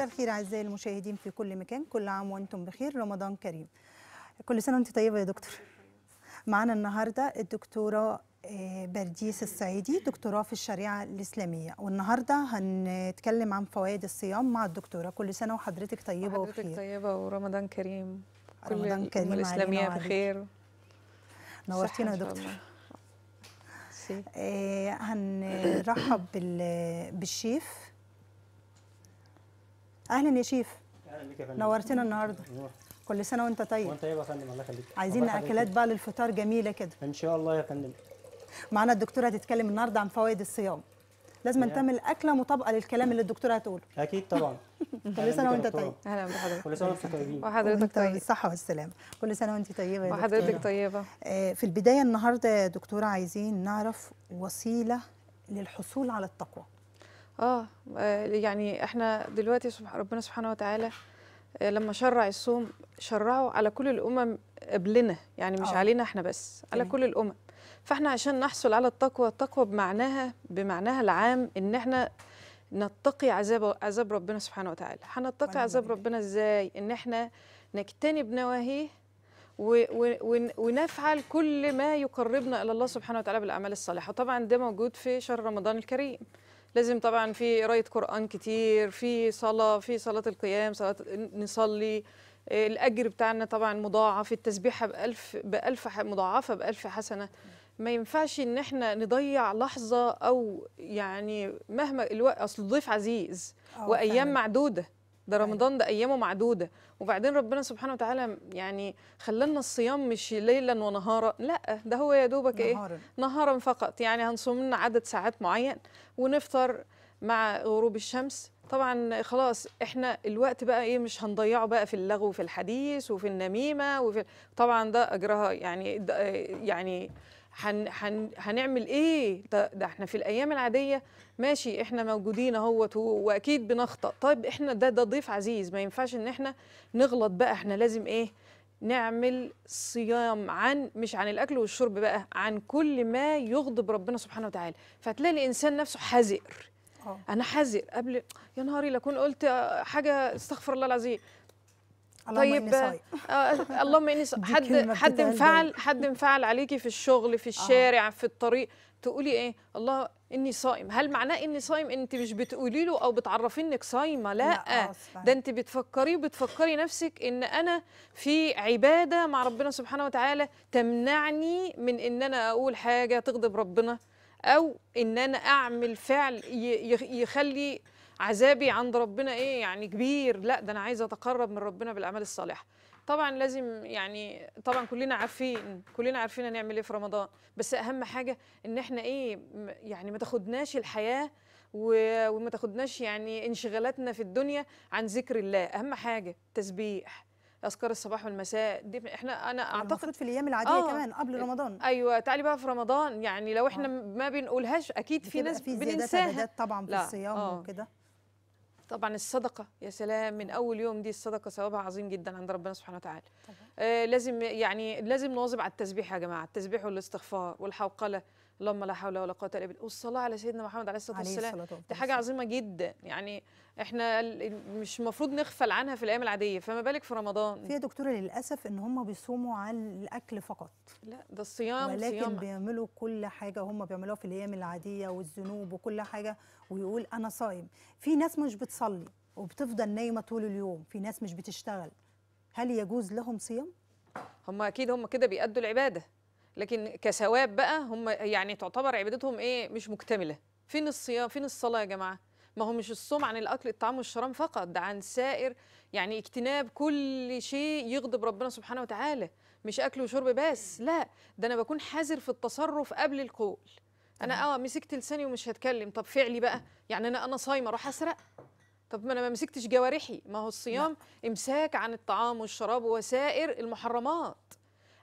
مساء الخير اعزائي المشاهدين في كل مكان كل عام وانتم بخير رمضان كريم كل سنه وانت طيبه يا دكتور معانا النهارده الدكتوره آه، برديس السعيدي دكتوراه في الشريعه الاسلاميه والنهارده هنتكلم عن فوائد الصيام مع الدكتوره كل سنه وحضرتك طيبه وحضرتك حضرتك طيبه ورمضان كريم كل رمضان كريم الاسلاميه بخير نورتينا يا دكتور آه هنرحب بالشيف اهلا يا شيف نورتنا النهارده كل سنه وانت طيب وانت طيب يا فندم الله يخليك عايزين اكلات بقى للفطار جميله كده ان شاء الله يا فندم معانا الدكتوره هتتكلم النهارده عن فوائد الصيام لازم تعمل اكله مطابقه للكلام اللي الدكتوره هتقوله اكيد طبعا كل سنه وانت طيب اهلا بحضرتك كل سنه وانت طيبين وحضرتك طيب بالصحه والسلامه كل سنه وانت طيبه يا وحضرتك طيبه آه، في البدايه النهارده يا دكتوره عايزين نعرف وسيله للحصول على التقوى آه, اه يعني احنا دلوقتي ربنا سبحانه وتعالى آه، لما شرع الصوم شرعه على كل الامم قبلنا يعني مش أوه. علينا احنا بس على كل الامم فاحنا عشان نحصل على التقوى التقوى بمعناها بمعناها العام ان احنا نتقي عذاب عذاب ربنا سبحانه وتعالى هنتقي عذاب ربنا ازاي ان احنا نجتنب نواهيه ونفعل كل ما يقربنا الى الله سبحانه وتعالى بالاعمال الصالحه طبعا ده موجود في شهر رمضان الكريم لازم طبعا في قرايه قران كتير في صلاه في صلاه القيام صلاه نصلي آه، الاجر بتاعنا طبعا مضاعف التسبيحه بألف بألف مضاعفه بألف حسنه ما ينفعش ان احنا نضيع لحظه او يعني مهما الوقت اصل الضيف عزيز آه، وايام معدوده ده أيوة. رمضان ده ايامه معدوده وبعدين ربنا سبحانه وتعالى يعني خلانا الصيام مش ليلا ونهارا لا ده هو يا دوبك ايه نهارا فقط يعني هنصوم لنا عدد ساعات معين ونفطر مع غروب الشمس طبعا خلاص احنا الوقت بقى ايه مش هنضيعه بقى في اللغو وفي الحديث وفي النميمه وفي طبعا ده اجرها يعني يعني هن هن هنعمل ايه ده, ده احنا في الايام العاديه ماشي احنا موجودين اهوت واكيد بنخطا طيب احنا ده ده ضيف عزيز ما ينفعش ان احنا نغلط بقى احنا لازم ايه نعمل صيام عن مش عن الاكل والشرب بقى عن كل ما يغضب ربنا سبحانه وتعالى فتلاقي الانسان نفسه حذر آه. انا حذر قبل يا نهاري لكون قلت حاجه استغفر الله العظيم طيب اللهم اني طيب، آه، آه، حد حد انفعل حد انفعل عليكي في الشغل في آه. الشارع آه. في الطريق تقولي ايه الله اني صائم هل معناه اني صائم انت مش بتقولي له او بتعرفي انك صايمه لا, لا ده انت بتفكري وبتفكري نفسك ان انا في عباده مع ربنا سبحانه وتعالى تمنعني من ان انا اقول حاجه تغضب ربنا او ان انا اعمل فعل يخلي عذابي عند ربنا ايه يعني كبير لا ده انا عايزه اتقرب من ربنا بالاعمال الصالحه طبعا لازم يعني طبعا كلنا عارفين كلنا عارفين هنعمل ايه في رمضان بس اهم حاجه ان احنا ايه يعني ما تاخدناش الحياه وما تاخدناش يعني انشغالاتنا في الدنيا عن ذكر الله اهم حاجه تسبيح اذكار الصباح والمساء دي احنا انا يعني اعتقد في الايام العاديه آه كمان قبل إيه، رمضان ايوه تعالي بقى في رمضان يعني لو احنا آه ما بنقولهاش اكيد في ناس في بننساها طبعا في الصيام آه. وكده طبعا الصدقة يا سلام من أول يوم دي الصدقة ثوابها عظيم جدا عند ربنا سبحانه وتعالى آه لازم يعني لازم نواظب على التسبيح يا جماعة التسبيح والاستغفار والحوقلة اللهم لا حول ولا قوه الا بالله والصلاه على سيدنا محمد عليه الصلاه والسلام دي حاجه عظيمه جدا يعني احنا مش المفروض نغفل عنها في الايام العاديه فما بالك في رمضان في يا دكتوره للاسف ان هم بيصوموا على الاكل فقط لا ده الصيام ولكن صيام. بيعملوا كل حاجه هم بيعملوها في الايام العاديه والذنوب وكل حاجه ويقول انا صايم في ناس مش بتصلي وبتفضل نايمه طول اليوم في ناس مش بتشتغل هل يجوز لهم صيام هم اكيد هم كده بيأدوا العباده لكن كثواب بقى هم يعني تعتبر عبادتهم ايه مش مكتمله فين الصيام فين الصلاه يا جماعه ما هو مش الصوم عن الاكل الطعام والشراب فقط ده عن سائر يعني اجتناب كل شيء يغضب ربنا سبحانه وتعالى مش اكل وشرب بس لا ده انا بكون حذر في التصرف قبل القول انا اه مسكت لساني ومش هتكلم طب فعلي بقى يعني انا انا صايمه اروح اسرق طب ما انا ما مسكتش جوارحي ما هو الصيام لا. امساك عن الطعام والشراب وسائر المحرمات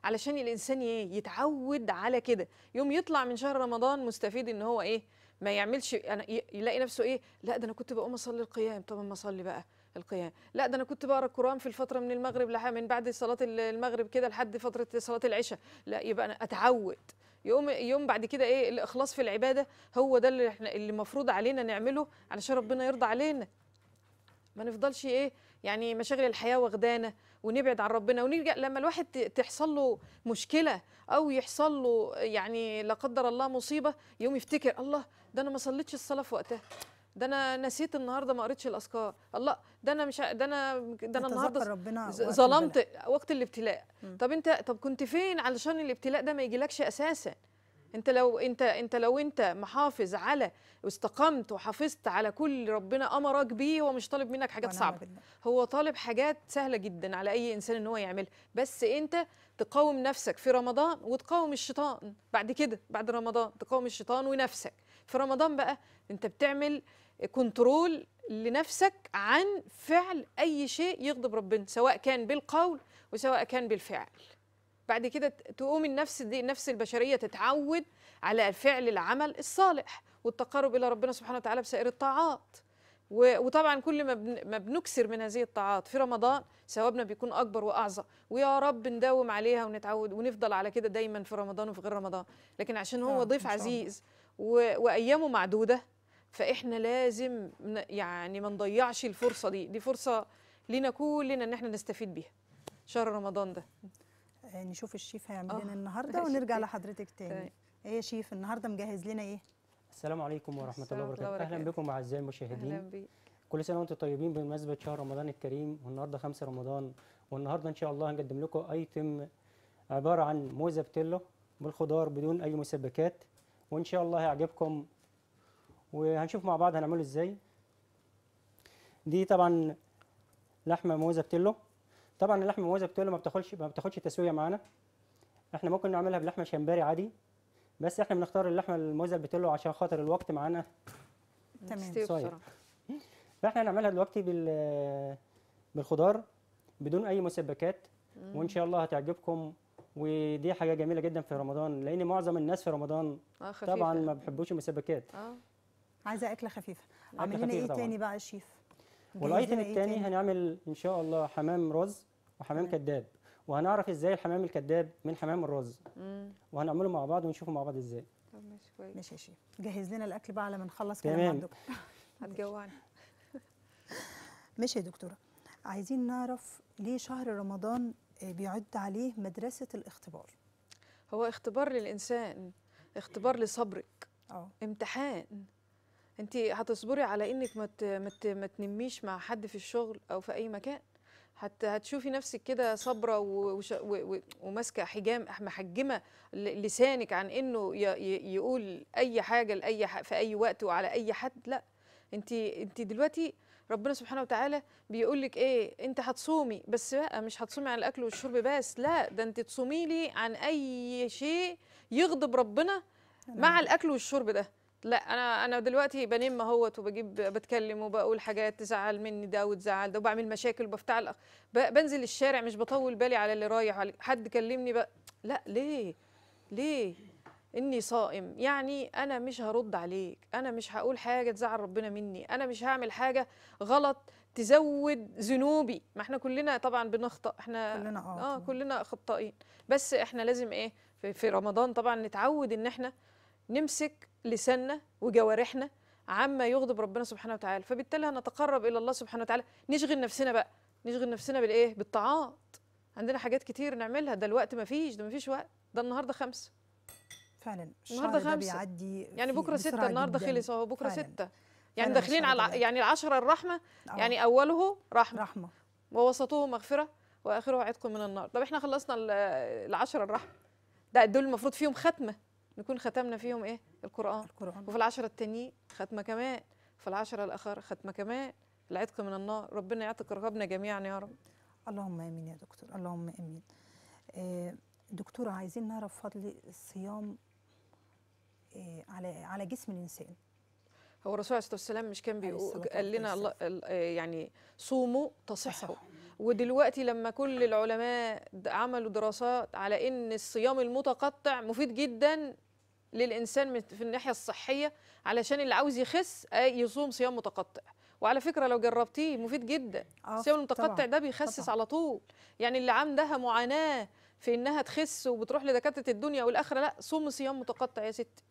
علشان الانسان ايه يتعود على كده يوم يطلع من شهر رمضان مستفيد ان هو ايه ما يعملش أنا يلاقي نفسه ايه لا ده انا كنت بقوم اصلي القيام طب ما اصلي بقى القيام لا ده انا كنت بقرا القران في الفتره من المغرب لحد من بعد صلاه المغرب كده لحد فتره صلاه العشاء لا يبقى انا اتعود يوم يوم بعد كده ايه الاخلاص في العباده هو ده اللي احنا اللي المفروض علينا نعمله علشان ربنا يرضى علينا ما نفضلش ايه يعني مشاغل الحياه واخدانا ونبعد عن ربنا ونلجا لما الواحد تحصل له مشكله او يحصل له يعني لا قدر الله مصيبه يوم يفتكر الله ده انا ما صليتش الصلاه في وقتها ده انا نسيت النهارده ما قريتش الاذكار الله ده انا مش ده انا ده انا النهارده ربنا ظلمت وقت الابتلاء طب انت طب كنت فين علشان الابتلاء ده ما يجيلكش اساسا انت لو انت انت لو انت محافظ على واستقمت وحافظت على كل ربنا امرك بيه هو مش طالب منك حاجات صعبه هو طالب حاجات سهله جدا على اي انسان ان هو يعملها بس انت تقاوم نفسك في رمضان وتقاوم الشيطان بعد كده بعد رمضان تقاوم الشيطان ونفسك في رمضان بقى انت بتعمل كنترول لنفسك عن فعل اي شيء يغضب ربنا سواء كان بالقول وسواء كان بالفعل بعد كده تقوم النفس دي النفس البشريه تتعود على فعل العمل الصالح والتقرب الى ربنا سبحانه وتعالى بسائر الطاعات وطبعا كل ما ما بنكسر من هذه الطاعات في رمضان ثوابنا بيكون اكبر واعظم ويا رب نداوم عليها ونتعود ونفضل على كده دايما في رمضان وفي غير رمضان لكن عشان هو آه، ضيف عزيز وايامه معدوده فاحنا لازم يعني ما نضيعش الفرصه دي دي فرصه لينا كلنا ان احنا نستفيد بيها شهر رمضان ده آه، نشوف الشيف هيعمل لنا آه. النهارده ونرجع إيه؟ لحضرتك تاني طيب. ايه يا شيف النهارده مجهز لنا ايه السلام عليكم ورحمه الله وبركاته اهلا بكم اعزائي المشاهدين اهلا كل سنه وانتم طيبين بمناسبه شهر رمضان الكريم والنهارده 5 رمضان والنهارده ان شاء الله هنقدم لكم ايتم عباره عن موزه بتلو بالخضار بدون اي مسبكات وان شاء الله هيعجبكم وهنشوف مع بعض هنعمله ازاي دي طبعا لحمه موزه بتلو طبعا اللحمه المميزه بتقول ما بتاخدش ما بتاخدش تسويه معانا احنا ممكن نعملها بلحمه شمبري عادي بس احنا بنختار اللحمه المميزه اللي بتقول عشان خاطر الوقت معانا تمام فاحنا هنعملها دلوقتي بال بالخضار بدون اي مسبكات وان شاء الله هتعجبكم ودي حاجه جميله جدا في رمضان لان معظم الناس في رمضان آه خفيفة. طبعا ما بيحبوش المسبكات اه عايزه اكله خفيفه لنا ايه تاني بقى يا شيف والايتم إيه الثاني هنعمل ان شاء الله حمام رز وحمام مم. كداب وهنعرف ازاي الحمام الكداب من حمام الرز وهنعمله مع بعض ونشوفه مع بعض ازاي طب ماشي كويس ماشي يا شيخ جهز لنا الاكل بقى على ما نخلص كلام عندكم هتجوعنا ماشي يا دكتوره عايزين نعرف ليه شهر رمضان آه، بيعد عليه مدرسه الاختبار هو اختبار للانسان اختبار لصبرك اه امتحان انت هتصبري على انك ما مت ما تنميش مع حد في الشغل او في اي مكان حتى هتشوفي نفسك كده صابره وماسكه حجام محجمه لسانك عن انه يقول اي حاجه لاي في اي وقت وعلى اي حد لا انت انت دلوقتي ربنا سبحانه وتعالى بيقول لك ايه انت هتصومي بس بقى مش هتصومي عن الاكل والشرب بس لا ده انت تصومي لي عن اي شيء يغضب ربنا مع الاكل والشرب ده لا انا انا دلوقتي بنم اهوت وبجيب بتكلم وبقول حاجات تزعل مني ده وتزعل ده وبعمل مشاكل وبفتعل بنزل الشارع مش بطول بالي على اللي رايح على حد كلمني بقى لا ليه ليه اني صائم يعني انا مش هرد عليك انا مش هقول حاجه تزعل ربنا مني انا مش هعمل حاجه غلط تزود ذنوبي ما احنا كلنا طبعا بنخطا احنا كلنا اه, آه كلنا خطائين بس احنا لازم ايه في, في رمضان طبعا نتعود ان احنا نمسك لساننا وجوارحنا عما يغضب ربنا سبحانه وتعالى فبالتالي هنتقرب الى الله سبحانه وتعالى نشغل نفسنا بقى نشغل نفسنا بالايه بالطاعات عندنا حاجات كتير نعملها ده الوقت ما فيش ده ما فيش وقت ده النهارده خمسة فعلا النهارده خمسة بيعدي يعني بكره ستة النهارده خلص اهو بكره فعلا. ستة يعني داخلين على يعني العشرة الرحمة أوه. يعني أوله رحمة, رحمة. ووسطه مغفرة وآخره عتق من النار طب احنا خلصنا العشرة الرحمة ده دول المفروض فيهم ختمة نكون ختمنا فيهم ايه القران, القرآن. وفي العشرة التانيين ختمه كمان في العشرة الاخر ختمه كمان العتق من النار ربنا يعتق رقابنا جميعا يا رب اللهم امين يا دكتور اللهم امين آه، دكتوره عايزين نعرف فضل الصيام آه، على على جسم الانسان هو الرسول عليه الصلاه والسلام مش كان بيقول قال لنا الله آه، يعني صوموا تصحوا ودلوقتي لما كل العلماء عملوا دراسات على ان الصيام المتقطع مفيد جدا للإنسان في الناحية الصحية علشان اللي عاوز يخس آه، يصوم صيام متقطع وعلى فكره لو جربتيه مفيد جدا الصيام آه، المتقطع ده بيخسس طبعا. على طول يعني اللي عندها معاناه في انها تخس وبتروح لدكاتره الدنيا والاخره لا صومي صيام متقطع يا ستي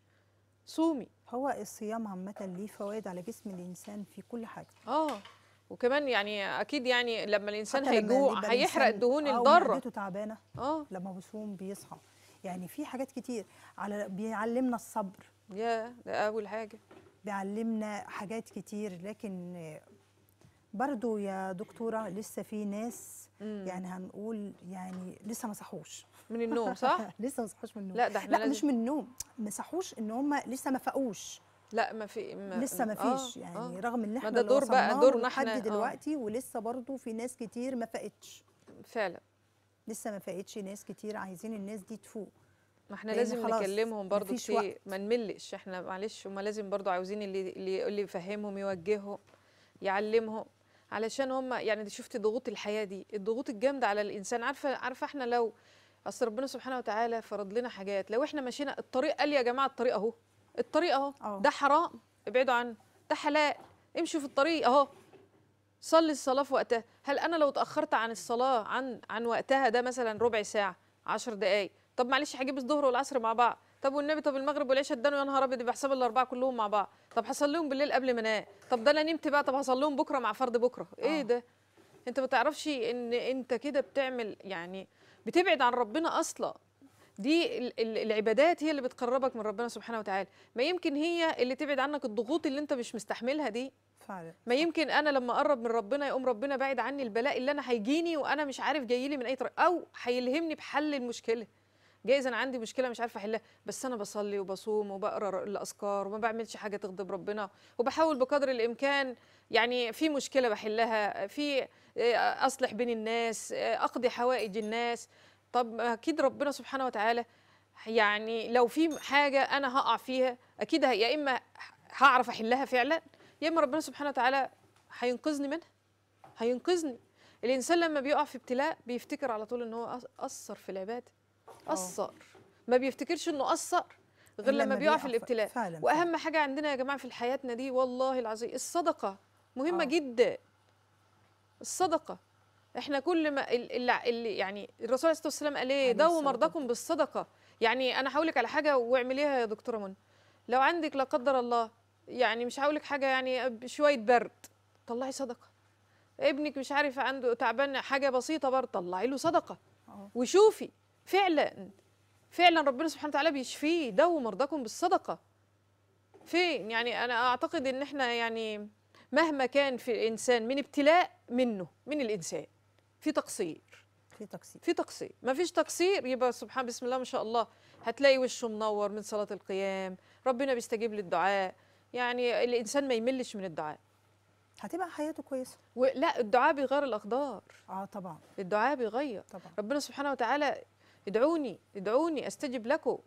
صومي هو الصيام عامه ليه فوائد على جسم الانسان في كل حاجه اه وكمان يعني اكيد يعني لما الانسان هيجوع هيحرق الدهون الضاره اه لما بيصوم بيصحى يعني في حاجات كتير على بيعلمنا الصبر يا ده اول حاجه بيعلمنا حاجات كتير لكن برضو يا دكتوره لسه في ناس مم. يعني هنقول يعني لسه ما صحوش من النوم صح لسه ما صحوش من النوم لا ده احنا لا لازم... مش من النوم ما صحوش ان هم لسه ما فاقوش لا ما في ما لسه ما آه، فيش آه يعني آه رغم ان احنا ما ده دور بقى دورنا احنا لحد آه. دلوقتي آه ولسه برضو في ناس كتير ما فاقتش فعلا لسه ما فاقتش ناس كتير عايزين الناس دي تفوق ما احنا لازم نكلمهم برضو كتير ما نملش احنا معلش هما لازم برضو عاوزين اللي اللي, اللي يفهمهم يوجههم يعلمهم علشان هم يعني شفت ضغوط الحياه دي الضغوط الجامده على الانسان عارفه عارفه احنا لو اصل ربنا سبحانه وتعالى فرض لنا حاجات لو احنا مشينا الطريق قال يا جماعه الطريق اهو الطريق اهو اه. ده حرام ابعدوا عنه ده حلال امشوا في الطريق اهو صلي الصلاه في وقتها هل انا لو اتاخرت عن الصلاه عن عن وقتها ده مثلا ربع ساعه 10 دقائق طب معلش هجيب الظهر والعصر مع بعض طب والنبي طب المغرب والعشاء ادانوا يا نهار ابيض يبقى حساب الاربعه كلهم مع بعض طب هصليهم بالليل قبل ما انام طب ده انا نمت بقى طب هصليهم بكره مع فرض بكره ايه آه. ده انت ما تعرفش ان انت كده بتعمل يعني بتبعد عن ربنا اصلا دي العبادات هي اللي بتقربك من ربنا سبحانه وتعالى ما يمكن هي اللي تبعد عنك الضغوط اللي انت مش مستحملها دي فعلا. ما يمكن انا لما اقرب من ربنا يقوم ربنا بعد عني البلاء اللي انا هيجيني وانا مش عارف جاي لي من اي طريق او هيلهمني بحل المشكله جايز انا عندي مشكله مش عارفه احلها بس انا بصلي وبصوم وبقرا الاذكار وما بعملش حاجه تغضب ربنا وبحاول بقدر الامكان يعني في مشكله بحلها في آه، اصلح بين الناس آه، اقضي حوائج الناس طب اكيد ربنا سبحانه وتعالى يعني لو في حاجه انا هقع فيها اكيد يا اما هعرف احلها فعلا يا اما ربنا سبحانه وتعالى هينقذني منها هينقذني الانسان لما بيقع في ابتلاء بيفتكر على طول ان هو قصر في العباده قصر ما بيفتكرش انه قصر غير لما, بيقع في الابتلاء فعلا واهم حاجه عندنا يا جماعه في حياتنا دي والله العظيم الصدقه مهمه أوه. جدا الصدقه احنا كل ما اللي يعني الرسول عليه الصلاه والسلام قال ايه داووا مرضاكم بالصدقه يعني انا هقول لك على حاجه واعمليها يا دكتوره منى لو عندك لا قدر الله يعني مش هقول لك حاجه يعني شويه برد طلعي صدقه ابنك مش عارف عنده تعبان حاجه بسيطه برد طلعي له صدقه أوه. وشوفي فعلا فعلا ربنا سبحانه وتعالى بيشفيه دو مرضاكم بالصدقه فين يعني انا اعتقد ان احنا يعني مهما كان في الانسان من ابتلاء منه من الانسان في تقصير في تقصير في تقصير ما فيش تقصير يبقى سبحان بسم الله ما شاء الله هتلاقي وشه منور من صلاه القيام ربنا بيستجيب للدعاء يعني الانسان ما يملش من الدعاء هتبقى حياته كويسه لا الدعاء بيغير الاقدار اه طبعا الدعاء بيغير طبعا ربنا سبحانه وتعالى ادعوني ادعوني استجب لكم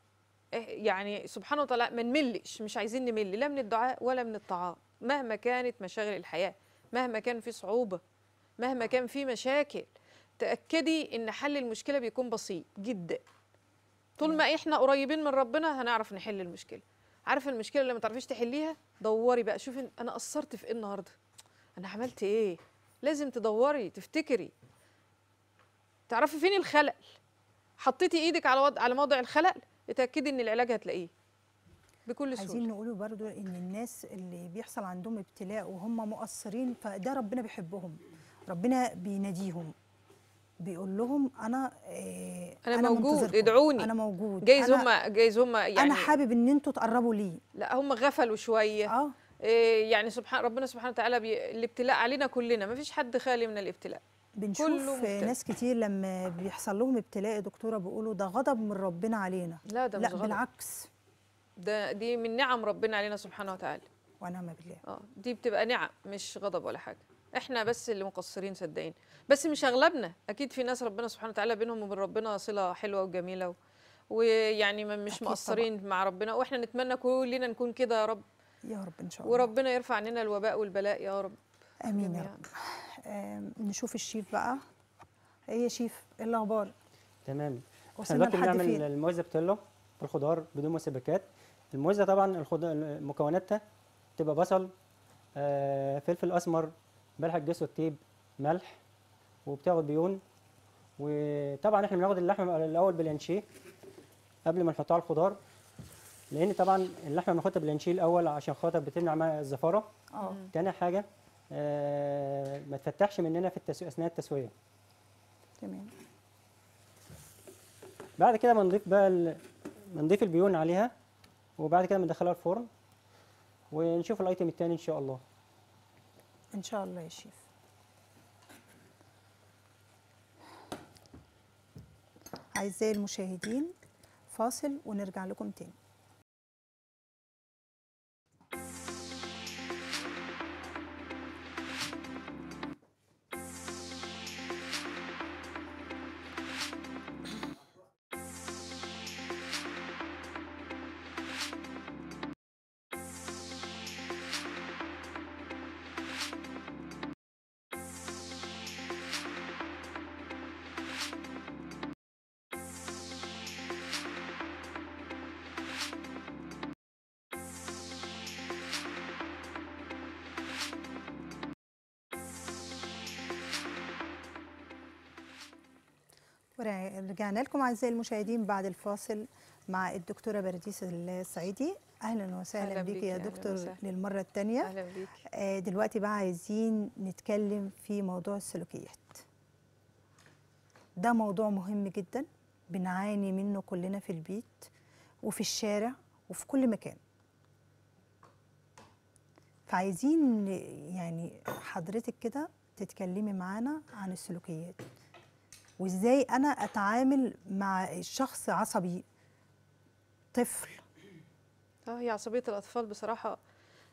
إيه، يعني سبحانه وتعالى ما نملش مش عايزين نمل لا من الدعاء ولا من الطعام مهما كانت مشاغل الحياه مهما كان في صعوبه مهما آه. كان في مشاكل تاكدي ان حل المشكله بيكون بسيط جدا طول ما احنا قريبين من ربنا هنعرف نحل المشكله عارفه المشكله اللي ما تعرفيش تحليها دوري بقى شوفي انا قصرت في ايه النهارده انا عملت ايه لازم تدوري تفتكري تعرفي فين الخلل حطيتي ايدك على وضع على موضع الخلل اتاكدي ان العلاج هتلاقيه بكل سهوله عايزين نقوله برضو ان الناس اللي بيحصل عندهم ابتلاء وهم مقصرين فده ربنا بيحبهم ربنا بيناديهم بيقول لهم انا إيه انا, أنا موجود ادعوني انا موجود جايز هم جايز هم يعني انا حابب ان انتوا تقربوا لي لا هم غفلوا شويه اه إيه يعني سبحان ربنا سبحانه وتعالى بي... الابتلاء علينا كلنا ما فيش حد خالي من الابتلاء بنشوف ناس كتير لما بيحصل لهم ابتلاء يا دكتوره بيقولوا ده غضب من ربنا علينا لا ده لا مش بالعكس ده دي من نعم ربنا علينا سبحانه وتعالى ونعم بالله اه دي بتبقى نعم مش غضب ولا حاجه احنا بس اللي مقصرين صدقين بس مش اغلبنا اكيد في ناس ربنا سبحانه وتعالى بينهم وبين ربنا صله حلوه وجميله و... ويعني مش مقصرين طبعا. مع ربنا واحنا نتمنى كلنا نكون كده يا رب يا رب ان شاء الله وربنا يرفع عننا الوباء والبلاء يا رب امين يا رب آه نشوف الشيف بقى ايه يا شيف ايه الاخبار تمام احنا دلوقتي بنعمل الموزه بتلو بالخضار بدون مسبكات الموزه طبعا الخضار مكوناتها تبقى بصل آه فلفل اسمر بلحق الجسر التيب ملح وبتاخد بيون وطبعا احنا بناخد اللحمه الاول بلانشيه قبل ما نحطها على الخضار لان طبعا اللحمه بناخدها بلانشيه الاول عشان خاطر بتمنع الزفاره اه تاني حاجه آه ما تفتحش مننا في التسو... اثناء التسويه تمام بعد كده بنضيف بقى ال... بنضيف البيون عليها وبعد كده بندخلها الفرن ونشوف الايتم التاني ان شاء الله ان شاء الله يا شيف اعزائي المشاهدين فاصل ونرجع لكم تاني رجعنا لكم اعزائي المشاهدين بعد الفاصل مع الدكتوره برديس السعيدي اهلا وسهلا أهلا بيك, يا دكتور وسهلا. للمره الثانيه اهلا بيك آه، دلوقتي بقى عايزين نتكلم في موضوع السلوكيات ده موضوع مهم جدا بنعاني منه كلنا في البيت وفي الشارع وفي كل مكان فعايزين يعني حضرتك كده تتكلمي معانا عن السلوكيات وازاي انا اتعامل مع شخص عصبي طفل اه هي عصبيه الاطفال بصراحه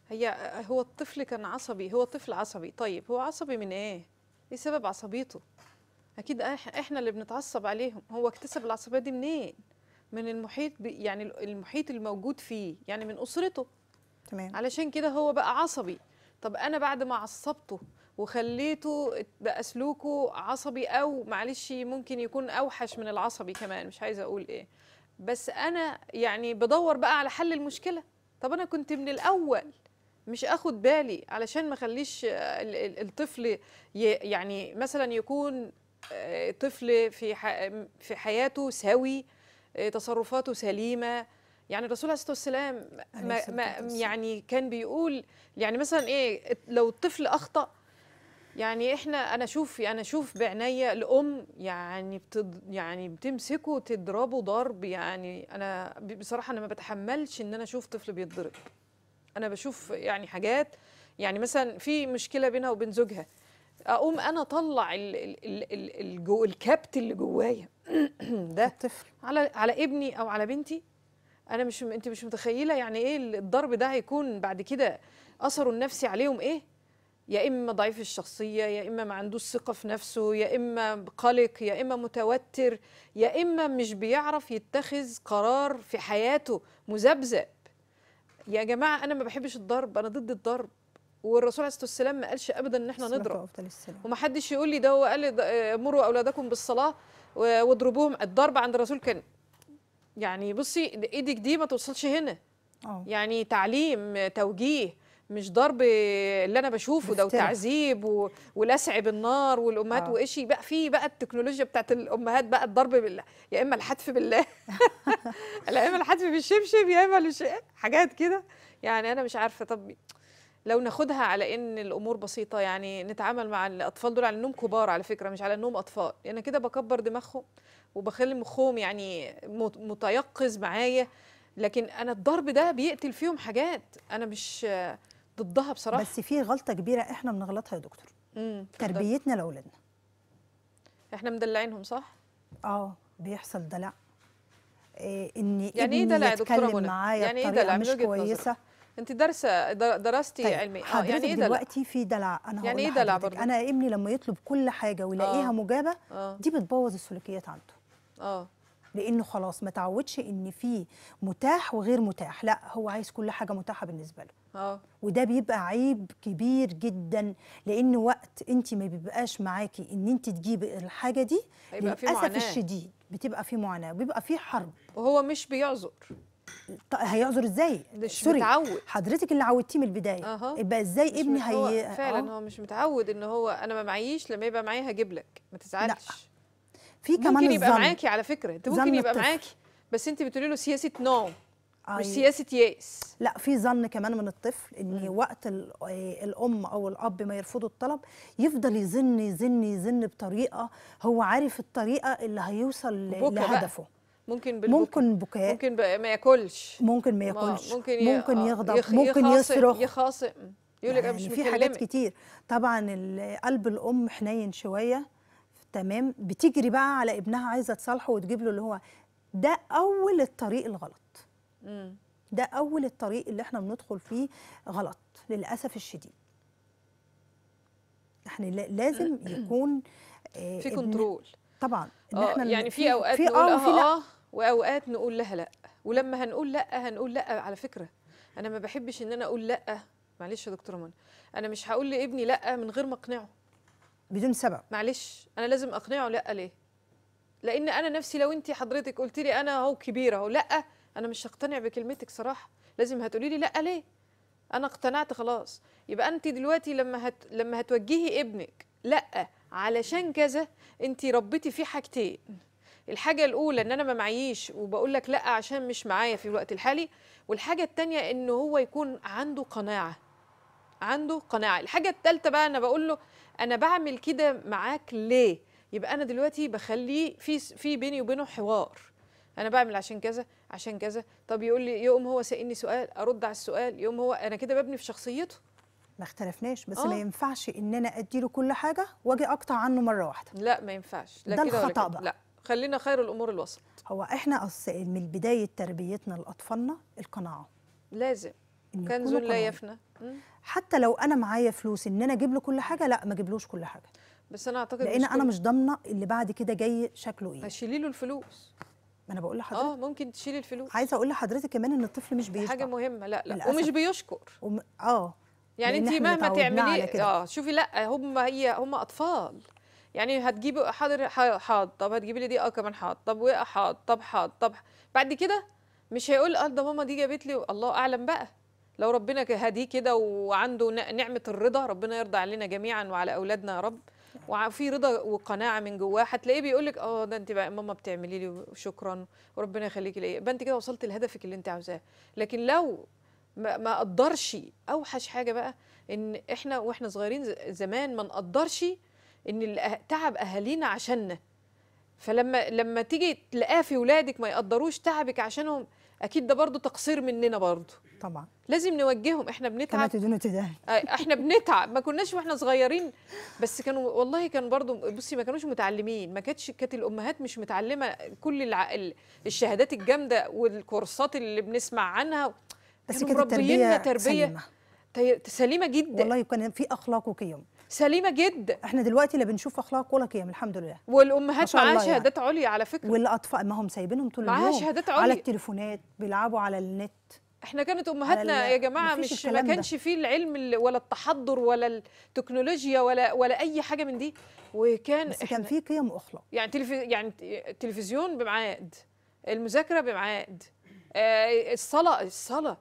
هي هو الطفل كان عصبي هو طفل عصبي طيب هو عصبي من ايه ايه سبب عصبيته اكيد احنا اللي بنتعصب عليهم هو اكتسب العصبيه دي منين من المحيط يعني المحيط الموجود فيه يعني من اسرته تمام علشان كده هو بقى عصبي طب انا بعد ما عصبته وخليته بقى سلوكه عصبي او معلش ممكن يكون اوحش من العصبي كمان مش عايزه اقول ايه بس انا يعني بدور بقى على حل المشكله طب انا كنت من الاول مش اخد بالي علشان ما اخليش الطفل يعني مثلا يكون آه، طفل في في حياته سوي آه، تصرفاته سليمه يعني الرسول عليه الصلاه والسلام ما يعني كان بيقول يعني مثلا ايه لو الطفل اخطا يعني احنا انا شوف انا شوف بعينيا الام يعني بتض... يعني بتمسكه تضربه ضرب يعني انا بصراحه انا ما بتحملش ان انا اشوف طفل بيتضرب انا بشوف يعني حاجات يعني مثلا في مشكله بينها وبين زوجها اقوم انا اطلع ال... ال... ال... ال الكبت اللي جوايا ده الطفل على على ابني او على بنتي انا مش انت مش متخيله يعني ايه الضرب ده هيكون بعد كده اثره النفسي عليهم ايه يا اما ضعيف الشخصيه يا اما ما عندوش ثقه في نفسه يا اما قلق يا اما متوتر يا اما مش بيعرف يتخذ قرار في حياته مذبذب يا جماعه انا ما بحبش الضرب انا ضد الضرب والرسول عليه الصلاه والسلام ما قالش ابدا ان احنا نضرب ومحدش يقول لي ده هو قال آه، مروا اولادكم بالصلاه واضربوهم الضرب عند الرسول كان يعني بصي ايدك دي ما توصلش هنا أوه. يعني تعليم توجيه مش ضرب اللي انا بشوفه ده وتعذيب و... والاسع بالنار والامهات آه. وإشي بقى في بقى التكنولوجيا بتاعت الامهات بقى الضرب بال... يا اما الحتف بالله يا اما الحتف بالشبشب يا اما حاجات كده يعني انا مش عارفه طب لو ناخدها على ان الامور بسيطه يعني نتعامل مع الاطفال دول على انهم كبار على فكره مش على انهم اطفال انا يعني كده بكبر دماغهم وبخلي مخهم يعني متيقظ معايا لكن انا الضرب ده بيقتل فيهم حاجات انا مش ضدها بصراحه بس في غلطه كبيره احنا بنغلطها يا دكتور مم. تربيتنا لاولادنا احنا مدلعينهم صح اه بيحصل دلع إيه ان يعني ايه دلع يا دكتوره منى يعني ايه دلع مش كويسه نظر. انت دارسه درستي طيب. علمي اه يعني ايه دلع دلوقتي في دلع انا يعني ايه دلع برضه انا ابني لما يطلب كل حاجه ويلاقيها آه. مجابه آه. دي بتبوظ السلوكيات عنده اه لانه خلاص ما تعودش ان في متاح وغير متاح لا هو عايز كل حاجه متاحه بالنسبه له أوه. وده بيبقى عيب كبير جدا لان وقت انت ما بيبقاش معاكي ان انت تجيبي الحاجه دي للاسف الشديد بتبقى في معاناه وبيبقى في حرب وهو مش بيعذر طيب، هيعذر ازاي مش سوري متعود حضرتك اللي عودتيه من البدايه أه. يبقى ازاي ابني هو هي آه. فعلا أوه. هو مش متعود ان هو انا ما معيش لما يبقى معايا هجيب لك ما تزعلش في كمان ممكن يبقى معاكي على فكره انت ممكن يبقى معاكي بس انت بتقولي له سياسه نوم مش سياسه ياس لا في ظن كمان من الطفل ان م. وقت آه، الام او الاب ما يرفضوا الطلب يفضل يزن يزن يزن بطريقه هو عارف الطريقه اللي هيوصل لهدفه بقى. ممكن بالبكاء ممكن بكاء ممكن بقى ما ياكلش ممكن ما ياكلش ممكن, ي... ممكن آه، يغضب يخ... ممكن يصرخ يخاصم يقول لك يعني مش في حاجات كتير طبعا قلب الام حنين شويه تمام بتجري بقى على ابنها عايزه تصالحه وتجيب له اللي هو ده اول الطريق الغلط مم. ده اول الطريق اللي احنا بندخل فيه غلط للاسف الشديد احنا لازم يكون آه، في كنترول طبعا ان آه، احنا يعني في اوقات في آه نقول اه, آه واوقات نقول لها لا ولما هنقول لا هنقول لا على فكره انا ما بحبش ان انا اقول لا معلش يا دكتوره منى انا مش هقول لابني لا من غير ما اقنعه بدون سبب معلش انا لازم اقنعه لا ليه لان انا نفسي لو انت حضرتك قلت لي انا اهو كبيره اهو لا انا مش هقتنع بكلمتك صراحه لازم هتقولي لي لا ليه انا اقتنعت خلاص يبقى انت دلوقتي لما هت... لما هتوجهي ابنك لا علشان كذا انت ربيتي فيه حاجتين الحاجه الاولى ان انا ما معيش وبقول لك لا عشان مش معايا في الوقت الحالي والحاجه التانية ان هو يكون عنده قناعه عنده قناعه الحاجه التالتة بقى انا بقول له انا بعمل كده معاك ليه يبقى انا دلوقتي بخليه في في بيني وبينه حوار انا بعمل عشان كذا عشان كذا طب يقول لي يقوم هو سائلني سؤال ارد على السؤال يقوم هو انا كده ببني في شخصيته ما اختلفناش بس أوه. ما ينفعش ان انا اديله كل حاجه واجي اقطع عنه مره واحده لا ما ينفعش لا ده الخطا بقى لا خلينا خير الامور الوسط هو احنا اصل من بدايه تربيتنا لاطفالنا القناعه لازم كنز لا يفنى حتى لو انا معايا فلوس ان انا اجيب له كل حاجه لا ما اجيبلوش كل حاجه بس انا اعتقد لان انا مش ضامنه اللي بعد كده جاي شكله ايه هشيلي له الفلوس ما انا بقول لحضرتك اه ممكن تشيل الفلوس عايزه اقول لحضرتك كمان ان الطفل مش بيشكر حاجه مهمه لا لا للأسف. ومش بيشكر وم... اه يعني انت مهما تعمليه اه شوفي لا هم هي هم اطفال يعني هتجيبي حاضر حاضر طب هتجيبي لي دي اه كمان حاضر طب وقع حاضر طب حاضر طب بعد كده مش هيقول اه ده ماما دي جابت لي الله اعلم بقى لو ربنا هديه كده وعنده نعمه الرضا ربنا يرضى علينا جميعا وعلى اولادنا يا رب وفي رضا وقناعه من جواه هتلاقيه بيقول لك اه ده انت بقى ماما بتعملي لي وشكرا وربنا يخليكي ليا يبقى انت كده وصلت لهدفك اللي انت عاوزاه لكن لو ما قدرش اوحش حاجه بقى ان احنا واحنا صغيرين زمان ما نقدرش ان أه-، تعب اهالينا عشاننا فلما لما تيجي تلاقاه في ولادك ما يقدروش تعبك عشانهم اكيد ده برضو تقصير مننا برضو طبعا لازم نوجههم احنا بنتعب كما تدون تداهي آه، احنا بنتعب ما كناش واحنا صغيرين بس كانوا والله كانوا برضو بصي ما كانوش متعلمين ما كانتش كانت الامهات مش متعلمه كل الع... الشهادات الجامده والكورسات اللي بنسمع عنها بس كانت التربيه تربيه سليمه سليمه جدا والله كان في اخلاق وقيم سليمه جدا احنا دلوقتي لا بنشوف اخلاق ولا قيم الحمد لله والامهات معاها يعني. شهادات يعني. عليا على فكره والاطفال ما هم سايبينهم طول اليوم معاها شهادات عليا على التليفونات بيلعبوا على النت احنا كانت امهاتنا يا جماعه مش ما كانش فيه العلم ولا التحضر ولا التكنولوجيا ولا ولا اي حاجه من دي وكان بس كان في قيم واخلاق يعني تلفزي يعني التلفزيون بمعاد المذاكره بمعاد آه الصلاه الصلاه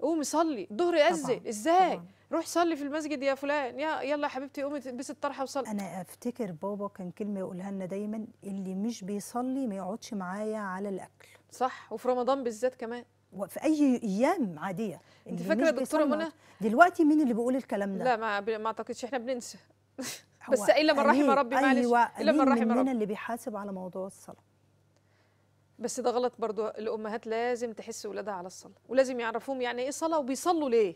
قوم صلي الظهر يأذن ازاي روح صلي في المسجد يا فلان يا يلا يا حبيبتي قومي تلبسي الطرحه وصلي انا افتكر بابا كان كلمه يقولها لنا دايما اللي مش بيصلي ما يقعدش معايا على الاكل صح وفي رمضان بالذات كمان في اي ايام عاديه انت فاكره دكتوره منى دلوقتي مين اللي بيقول الكلام ده لا ما ما اعتقدش احنا بننسى بس الا من رحم ربي معلش أيوة الا من رحم ربي اللي بيحاسب على موضوع الصلاه بس ده غلط برضو الامهات لازم تحس ولادها على الصلاه ولازم يعرفوهم يعني ايه صلاه وبيصلوا ليه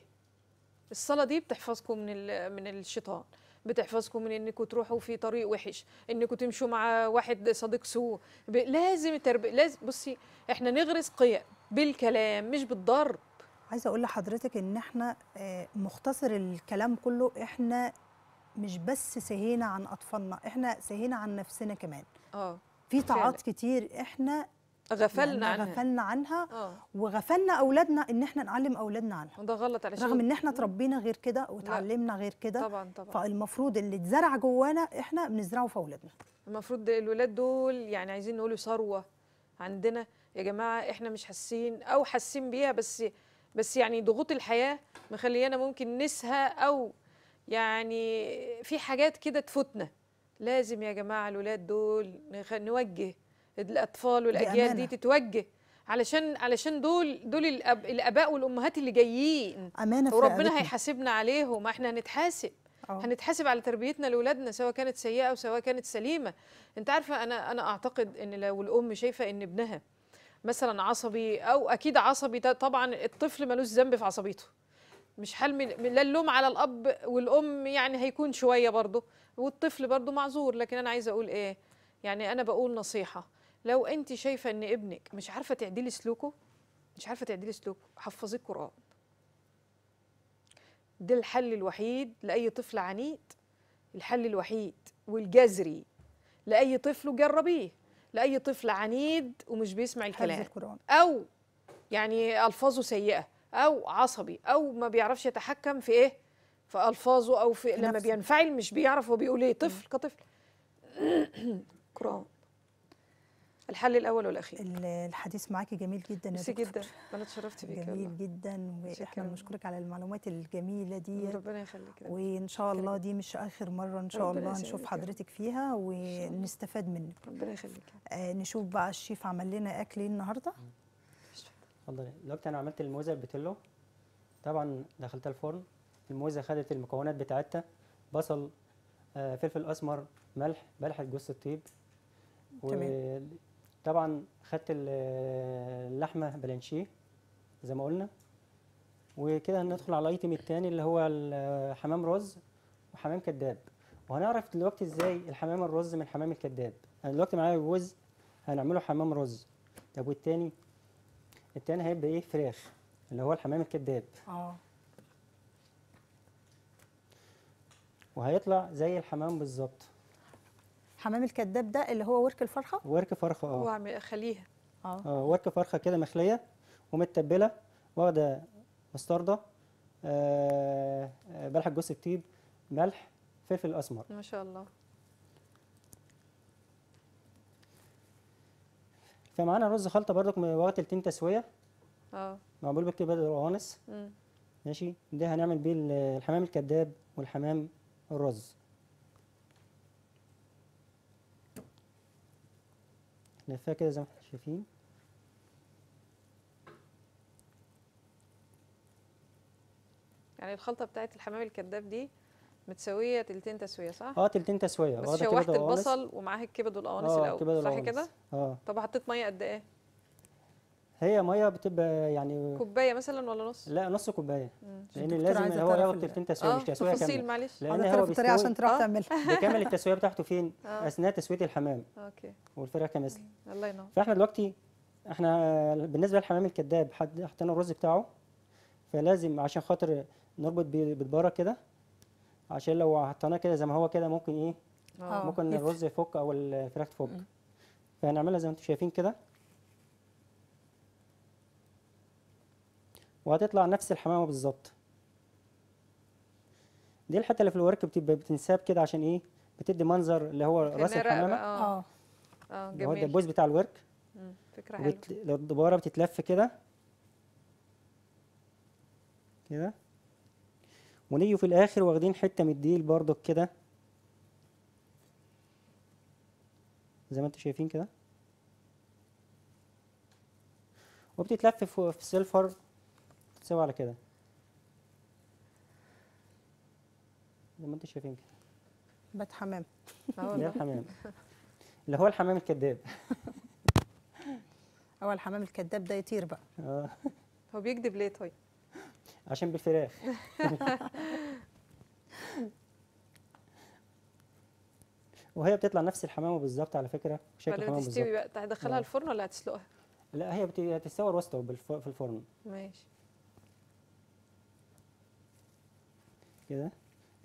الصلاه دي بتحفظكم من من الشيطان بتحفظكم من انكم تروحوا في طريق وحش انكم تمشوا مع واحد صديق سوء لازم تربي لازم بصي احنا نغرس قيم بالكلام مش بالضرب عايزه اقول لحضرتك ان احنا آه، مختصر الكلام كله احنا مش بس سهينا عن اطفالنا احنا سهينا عن نفسنا كمان اه في طاعات كتير احنا غفلنا يعني عنها غفلنا عنها أوه. وغفلنا اولادنا ان احنا نعلم اولادنا عنها وده غلط علشان رغم ان احنا تربينا غير كده وتعلمنا غير كده طبعا طبعا فالمفروض اللي اتزرع جوانا احنا بنزرعه في اولادنا المفروض الولاد دول يعني عايزين نقول ثروه عندنا يا جماعه احنا مش حاسين او حاسين بيها بس بس يعني ضغوط الحياه مخليانا ممكن نسها او يعني في حاجات كده تفوتنا لازم يا جماعه الولاد دول نوجه الاطفال والاجيال دي, تتوجه علشان علشان دول دول الأب الاباء والامهات اللي جايين امانه وربنا هيحاسبنا عليهم احنا هنتحاسب أوه. هنتحاسب على تربيتنا لاولادنا سواء كانت سيئه او سواء كانت سليمه انت عارفه انا انا اعتقد ان لو الام شايفه ان ابنها مثلا عصبي او اكيد عصبي طبعا الطفل ملوش ذنب في عصبيته مش حل من لا اللوم على الاب والام يعني هيكون شويه برضه والطفل برضه معذور لكن انا عايزه اقول ايه يعني انا بقول نصيحه لو انت شايفه ان ابنك مش عارفه تعدلي سلوكه مش عارفه تعدلي سلوكه حفظيه القران ده الحل الوحيد لاي طفل عنيد الحل الوحيد والجذري لاي طفل جربيه لاي طفل عنيد ومش بيسمع الكلام او يعني الفاظه سيئه او عصبي او ما بيعرفش يتحكم في ايه في الفاظه او في لما بينفعل مش بيعرف هو بيقول ايه طفل كطفل قران الحل الاول والاخير الحديث معاكي جميل جدا ميرسي جدا انا اتشرفت بيك جميل الله. جدا واحنا بنشكرك على المعلومات الجميله دي ربنا يخليك وان شاء الله دي مش اخر مره ان شاء الله نشوف حضرتك فيها ونستفاد منك ربنا يخليك آه نشوف بقى الشيف عمل لنا اكل ايه النهارده اتفضل دلوقتي انا عملت الموزه البتلو طبعا دخلتها الفرن الموزه خدت المكونات بتاعتها بصل آه فلفل اسمر ملح بلح جوز الطيب تمام طبعا خدت اللحمه بلانشيه زي ما قلنا وكده هندخل على الايتم الثاني اللي هو حمام رز وحمام كداب وهنعرف دلوقتي ازاي الحمام الرز من حمام الكداب انا دلوقتي معايا جوز هنعمله حمام رز طب والتاني التاني هيبقى ايه فراخ اللي هو الحمام الكداب اه وهيطلع زي الحمام بالظبط حمام الكذاب ده اللي هو ورك الفرخه ورك فرخه اه واعمل خليها اه اه ورك فرخه كده مخليه ومتبله واخده مستردة آه, آه، بلح الجوز الطيب ملح فلفل اسمر ما شاء الله فمعانا رز خلطه برضك وقت تلتين تسويه اه معمول بكتير روانس ماشي ده هنعمل بيه الحمام الكذاب والحمام الرز نلفها كده زي ما احنا شايفين يعني الخلطه بتاعت الحمام الكذاب دي متسويه تلتين تسويه صح؟ اه تلتين تسويه بس شوحت البصل ومعاها الكبد والقوانص آه الاول صح كده؟ اه طب حطيت ميه قد ايه؟ هي ميه بتبقى يعني كوبايه مثلا ولا نص لا نص كوبايه لان لازم هو ياخد تلتين تسويه مش آه، تسويه كامله معلش لان هو الطريقه عشان تروح آه. تعملها بيكمل التسويه بتاعته فين آه. اثناء تسويه الحمام اوكي والفراخ كمثل الله ينور فاحنا دلوقتي احنا بالنسبه للحمام الكذاب حطينا الرز بتاعه فلازم عشان خاطر نربط بالبره كده عشان لو حطيناه كده زي ما هو كده ممكن ايه آه. ممكن الرز يفك او الفراخ تفك فهنعملها زي ما انتم شايفين كده وهتطلع نفس الحمامة بالظبط دي الحتة اللي في الورك بتبقى بتنساب كده عشان ايه بتدي منظر اللي هو راس الحمامة اه اه جميل آه، هو ده البوز بتاع الورك فكرة حلوة الدبارة بتتلف كده كده ونيجي في الاخر واخدين حتة من الديل برده كده زي ما انتم شايفين كده وبتتلف في سيلفر تسوي على كده زي ما انتم شايفين كده بيت حمام ده الحمام اللي هو الحمام الكذاب هو الحمام الكذاب ده يطير بقى اه هو بيكذب ليه طيب عشان بالفراخ وهي بتطلع نفس الحمامه بالظبط على فكره شكل الحمام بالظبط بقى هتدخلها آه. الفرن ولا هتسلقها لا هي بتتسوى وسط في الفرن ماشي كده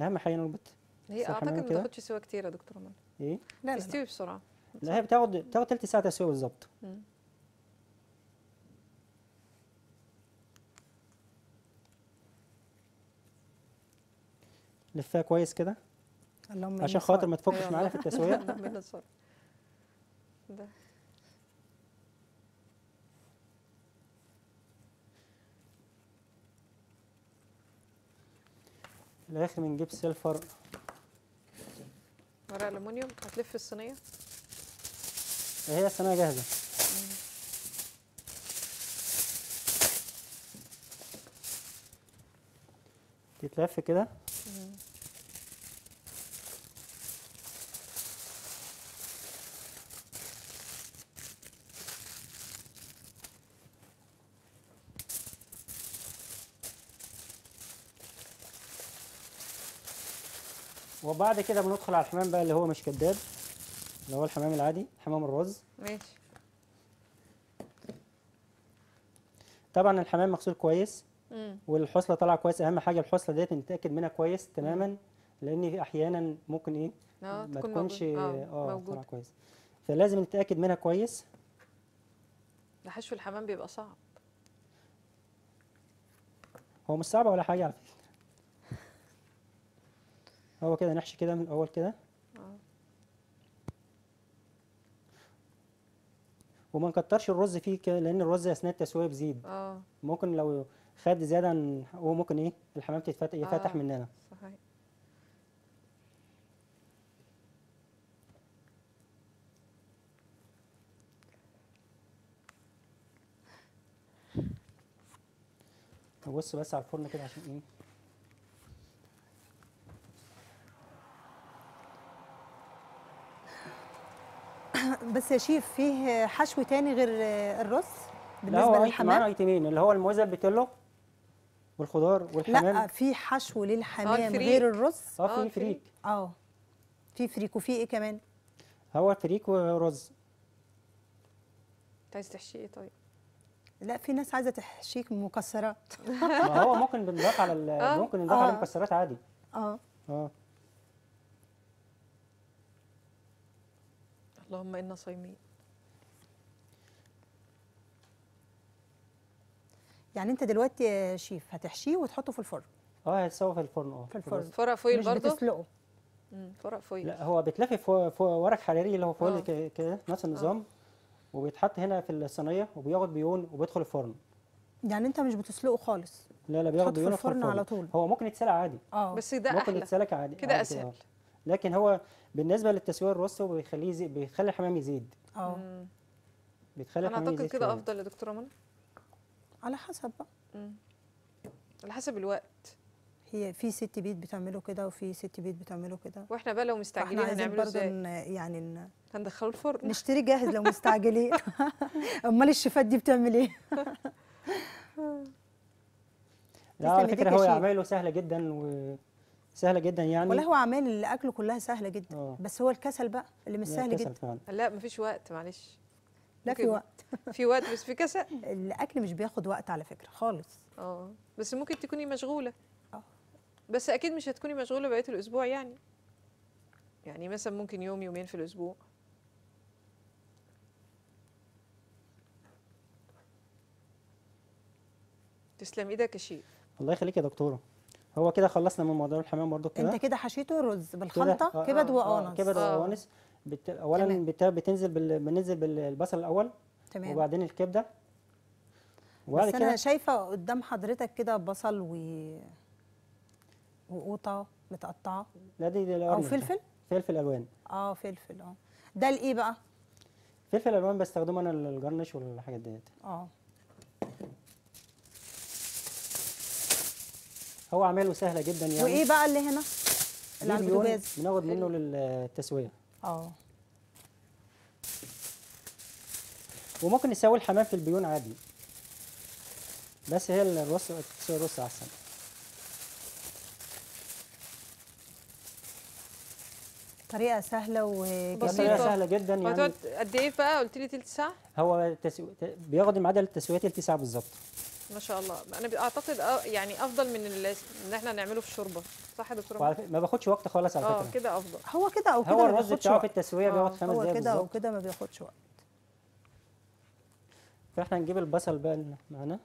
اهم حاجه نربط هي اعتقد ما بتاخدش سوا كتير يا دكتور منى ايه لا تستوي بسرعه لا هي بتاخد بتاخد ثلث ساعه تسويه بالظبط لفها كويس كده عشان خاطر ما تفكش أيوة، معانا في التسويه ده في الاخر بنجيب سيلفر ورق الومنيوم هتلف الصينيه هي الصينيه جاهزه تتلف كده وبعد كده بندخل على الحمام بقى اللي هو مش كداب اللي هو الحمام العادي حمام الرز ماشي طبعا الحمام مغسول كويس والحصله طالعه كويس اهم حاجه الحصله ديت نتاكد منها كويس تماما لان احيانا ممكن ايه آه، ما تكونش اه, آه،, آه، طالعه كويس فلازم نتاكد منها كويس ده حشو الحمام بيبقى صعب هو مش صعب ولا حاجه على فكره هو كده نحشي كده من الأول كده وما نكترش الرز فيه كده لأن الرز أثناء التسوية بيزيد اه ممكن لو خد زيادة عن هو ممكن إيه الحمام تتفتح آه، يفتح مننا صحيح بص بس على الفرن كده عشان ايه بس يا شيف فيه حشو تاني غير الرز بالنسبه لا للحمام؟ لا ايتمين اللي هو الموزه البيتيلو والخضار والحمام لا في حشو للحمام اه، غير الرز اه في اه، فريك اه في فريك وفي ايه كمان؟ هو فريك ورز انت عايز تحشي ايه طيب؟ لا في ناس عايزه تحشيك مكسرات ما هو ممكن بنضاف على اه. ممكن نضاف على المكسرات عادي اه اه اللهم إنا صايمين يعني انت دلوقتي يا شيف هتحشيه وتحطه في الفرن اه هيتسوى في الفرن اه في الفرن فرق فويل برضه مش بتسلقه فرق فويل لا هو بيتلف ورق حراري اللي هو فويل كده آه. نفس آه. النظام وبيتحط هنا في الصينيه وبياخد بيون وبيدخل الفرن يعني انت مش بتسلقه خالص لا لا بياخد بيون في الفرن, الفرن على طول هو ممكن يتسلق عادي اه بس ده ممكن احلى ممكن يتسلق عادي كده اسهل آه. لكن هو بالنسبه للتسويه الروستو بيخليه زي... بيخلي الحمام يزيد اه بيتخلي الحمام يزيد انا اعتقد كده افضل يا دكتوره منى على حسب بقى على حسب الوقت هي في ست بيت بتعمله كده وفي ست بيت بتعمله كده واحنا بقى لو مستعجلين هنعمله ازاي يعني هندخله الفرن نشتري جاهز لو مستعجلين امال الشيفات دي بتعمل ايه لا على فكره هو يعمله سهله جدا و سهله جدا يعني ولا هو عمال اللي اكله كلها سهله جدا أوه. بس هو الكسل بقى اللي مش سهل جدا فعلا. لا مفيش وقت معلش لا في وقت في وقت بس في كسل الاكل مش بياخد وقت على فكره خالص اه بس ممكن تكوني مشغوله اه بس اكيد مش هتكوني مشغوله بقيه الاسبوع يعني يعني مثلا ممكن يوم يومين في الاسبوع تسلم ايدك يا شيخ الله يخليك يا دكتوره هو كده خلصنا من موضوع الحمام برضو كده انت كده حشيته رز بالخلطه آه، كبد آه، آه، وقوانص كبد وقوانص بت... اولا بت... بتنزل بال... بننزل بالبصل الاول تمام وبعدين الكبده وبعد بس انا شايفه قدام حضرتك كده بصل و وقوطه متقطعه لا دي, او فلفل فلفل الوان اه فلفل اه ده لايه بقى فلفل الوان بستخدمه انا للجرنش والحاجات ديت اه هو عمله سهله جدا يعني وايه بقى اللي هنا اللي بناخد منه للتسويه اه وممكن نسوي الحمام في البيون عادي بس هي الرص تسوي الرص احسن طريقه سهله وجميله بسيطه سهله جدا يعني قد ايه بقى قلت لي تلت ساعه هو تسو... بياخد الميعاد التسويه تلت ساعه بالظبط ما شاء الله انا اعتقد يعني افضل من ان احنا نعمله في شوربه صح يا دكتور ما باخدش وقت خالص على آه، فكره اه كده افضل هو كده او كده هو الرز بتاعه في التسويه بياخد خمس آه، دقايق هو كده او كده ما بياخدش وقت فاحنا هنجيب البصل بقى اللي معانا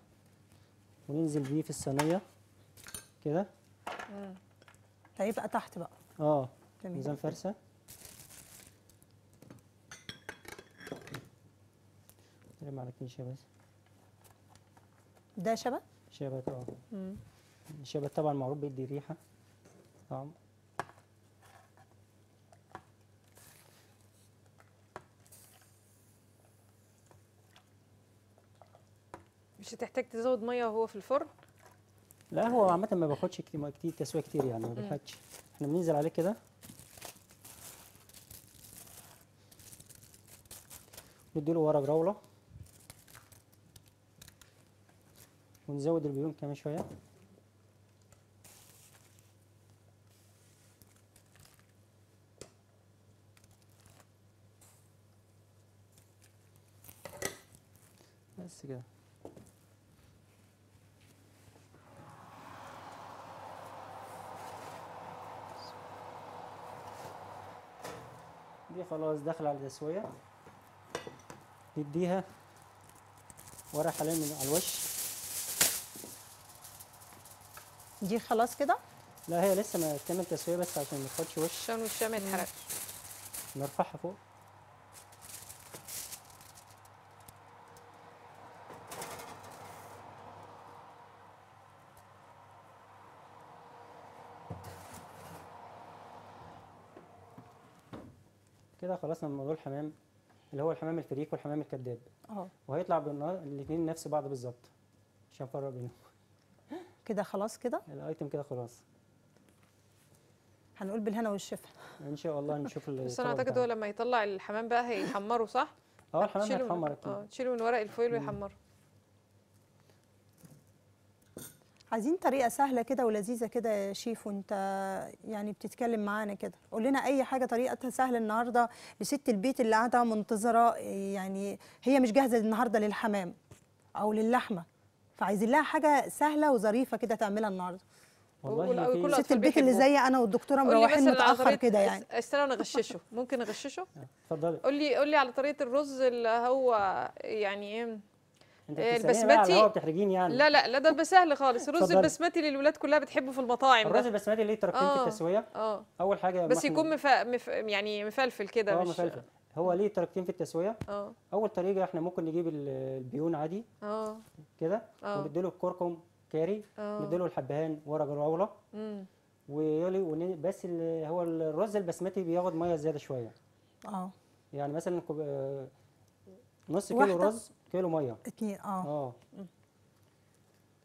وننزل بيه في الصينيه كده امم هيبقى تحت بقى اه ميزان فرسه ما عليكيش يا بس ده شبت؟ شبت اه الشبت طبعا معروف بيدي ريحه طعم مش هتحتاج تزود ميه وهو في الفرن لا هو عامه ما باخدش كتير تسويه كتير يعني ما بيحتاجش احنا بننزل عليه كده نديله ورق جوله ونزود البيون كمان شوية بس كده دي خلاص داخلة على التسوية نديها ورا حلال من على الوش دي خلاص كده لا هي لسه ما تكمل تسويه بس عشان ما تاخدش وش عشان وشها ما يتحرقش نرفعها فوق كده خلصنا من موضوع الحمام اللي هو الحمام الفريك والحمام الكداب اه وهيطلع الاثنين نفس بعض بالظبط عشان افرق بينهم كده خلاص كده الايتم كده خلاص هنقول بالهنا والشفا ان شاء الله نشوف بس انا اعتقد هو لما يطلع الحمام بقى هيحمره صح اه الحمام هيتحمر اكيد اه تشيله من ورق الفويل ويحمره عايزين طريقه سهله كده ولذيذه كده يا شيف وانت يعني بتتكلم معانا كده قول لنا اي حاجه طريقتها سهله النهارده لست البيت اللي قاعده منتظره يعني هي مش جاهزه النهارده للحمام او للحمه فعايزين لها حاجه سهله وظريفه كده تعملها النهارده والله ست البيت اللي زي انا والدكتوره مروحين متاخر كده يعني استنى انا اغششه ممكن اغششه اتفضلي قول لي قول لي على طريقه الرز اللي هو يعني ايه آه، البسمتي هو بتحرجين يعني لا لا لا ده سهل خالص رز البسمتي اللي الولاد كلها بتحبه في المطاعم الرز البسمتي اللي تركيبه في آه، التسويه اه اول حاجه بس يكون مف... مف... يعني مفلفل كده اه، مش مفلفل هو ليه طريقتين في التسويه أوه. اول طريقه احنا ممكن نجيب البيون عادي اه كده اه. ونديله الكركم كاري اه. نديله الحبهان ورق الراوله ويلي بس هو الرز البسمتي بياخد ميه زياده شويه اه يعني مثلا آه، نص كيلو رز كيلو ميه اتنين اه اه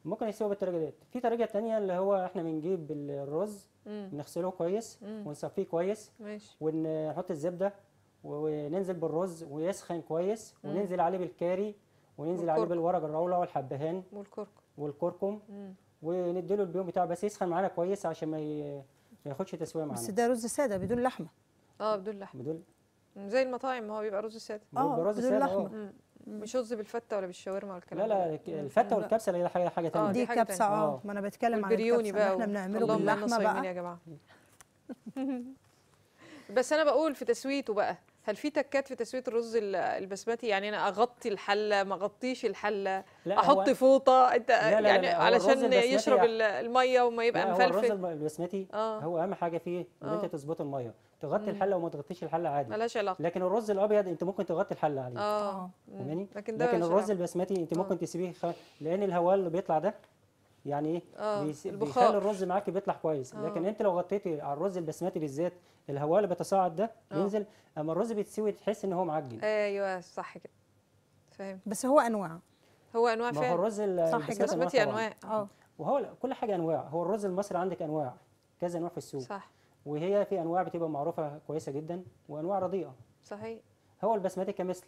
ممكن يسوى بالطريقه ديت في طريقه تانية اللي هو احنا بنجيب الرز مم. نغسله كويس مم. ونصفيه كويس ماشي ونحط الزبده وننزل بالرز ويسخن كويس وننزل عليه بالكاري وننزل عليه بالورق الراوله والحبهان والكركم والكركم ونديله البيوم بتاعه بس يسخن معانا كويس عشان ما ي... ما ياخدش تسويه معانا بس ده رز ساده بدون لحمه اه بدون لحمه بدون زي المطاعم هو بيبقى رز ساده اه بيبقى رز بدون لحمه آه. مش رز بالفته ولا بالشاورما ولا لا لا الفته والكبسه اللي حاجه حاجه ثانيه آه، دي كبسه اه ما انا بتكلم عن الكبسه بقى احنا بنعمله باللحمه بقى يا جماعه بس انا بقول في تسويته بقى هل في تكات في تسويه الرز البسمتي يعني انا اغطي الحله ما اغطيش الحله لا احط فوطه انت لا لا يعني لا لا علشان يشرب يعني الميه وما يبقى مفلفل الرز البسمتي آه هو اهم حاجه فيه ان آه انت تظبط الميه تغطي الحله وما تغطيش الحله عادي ملهاش علاقه لكن الرز الابيض انت ممكن تغطي الحله عليه اه فاهماني لكن, لكن الرز البسمتي انت آه. ممكن تسيبيه لان الهواء اللي بيطلع ده يعني ايه آه بيخلي الرز معاكي بيطلع كويس أوه. لكن انت لو غطيتي على الرز البسماتي بالذات الهواء اللي بيتصاعد ده آه. بينزل اما الرز بيتسوي تحس ان هو معجن ايوه صح كده فاهم بس هو انواع هو انواع فعلا هو الرز صح انواع اه وهو كل حاجه انواع هو الرز المصري عندك انواع كذا نوع في السوق صح وهي في انواع بتبقى معروفه كويسه جدا وانواع رضيئه صحيح هو البسماتي كمثل